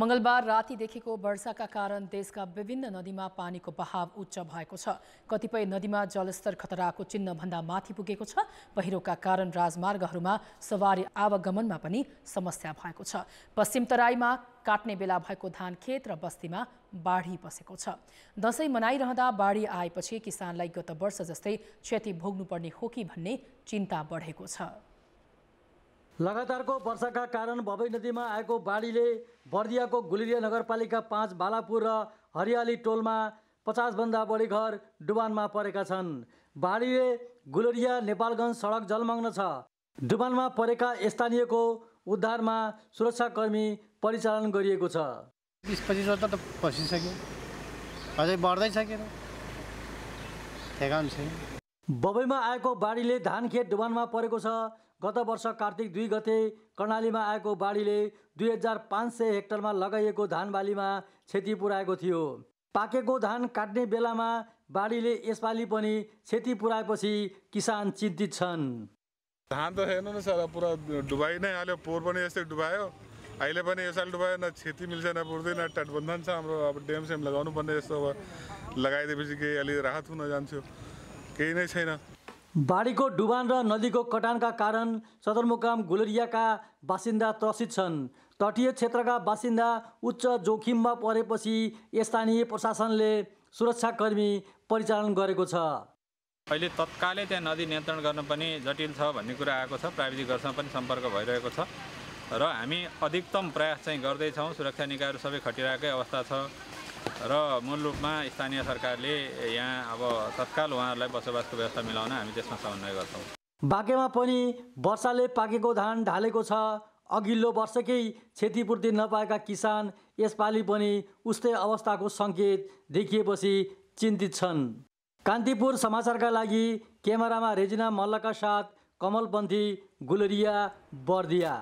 मङ्गलबार रातिदेखिको वर्षाका कारण देशका विभिन्न नदीमा पानीको बहाव उच्च भएको छ कतिपय नदीमा जलस्तर खतराको चिन्हभन्दा माथि पुगेको छ पहिरोका कारण राजमार्गहरूमा सवारी आवागमनमा पनि समस्या भएको छ पश्चिम तराईमा काट्ने बेला भएको धान खेत र बस्तीमा बाढी पसेको छ दसैँ मनाइरहँदा बाढी आएपछि किसानलाई गत वर्ष जस्तै क्षति भोग्नुपर्ने हो कि भन्ने चिन्ता बढेको छ लगातारको वर्षाका कारण भवै नदीमा आएको बाढीले बर्दियाको गुलिरिया नगरपालिका पाँच बालापुर र हरियाली टोलमा पचासभन्दा बढी घर डुबानमा परेका छन् बाढीले गुलरिया नेपालगञ्ज सडक जलमग्न छ डुबानमा परेका स्थानीयको उद्धारमा सुरक्षाकर्मी परिचालन गरिएको छ बिस वर्ष त पसिसक्यो अझै बढ्दै सकेन बबैमा आएको बाढीले धान खेत डुबानमा परेको छ गत वर्ष कार्तिक दुई गते कर्णालीमा आएको बाढीले दुई हजार पाँच सय हेक्टरमा लगाइएको धान बालीमा क्षति पुर्याएको थियो पाकेको धान काट्ने बेलामा बाढीले यसपालि पनि क्षति पुर्याएपछि किसान चिन्तित छन् धान त हेर्नु न सर पुरा डुबाइ नै हाल्यो पोहोर पनि यस्तै डुबायो अहिले पनि यसरी डुबायो न क्षति मिल्छ न न तटबन्धन छ हाम्रो अब ड्याम सेम लगाउनु पर्ने यस्तो अब लगाइदिएपछि केही अलि राहत हुन जान्थ्यो केही नै छैन बाढीको डुबान र नदीको कटानका कारण सदरमुकाम गुलरियाका बासिन्दा त्रसित छन् तटीय क्षेत्रका बासिन्दा उच्च जोखिममा परेपछि स्थानीय प्रशासनले सुरक्षाकर्मी परिचालन गरेको छ अहिले तत्कालै त्यहाँ नदी नियन्त्रण गर्न पनि जटिल छ भन्ने कुरा आएको छ प्राविधिकहरूसँग पनि सम्पर्क भइरहेको छ र हामी अधिकतम प्रयास चाहिँ गर्दैछौँ सुरक्षा निकायहरू सबै खटिरहेकै अवस्था छ र मूल रूपमा स्थानीय सरकारले यहाँ अब तत्काल उहाँहरूलाई बसोबासको व्यवस्था मिलाउन हामी त्यसमा समन्वय गर्छौँ बाँकेमा पनि वर्षाले पाकेको धान ढालेको छ अघिल्लो वर्षकै क्षतिपूर्ति नपाएका किसान यसपालि पनि उस्तै अवस्थाको सङ्केत देखिएपछि चिन्तित छन् कान्तिपुर समाचारका लागि क्यामेरामा रेजिना मल्लका साथ कमलपन्थी गुलरिया बर्दिया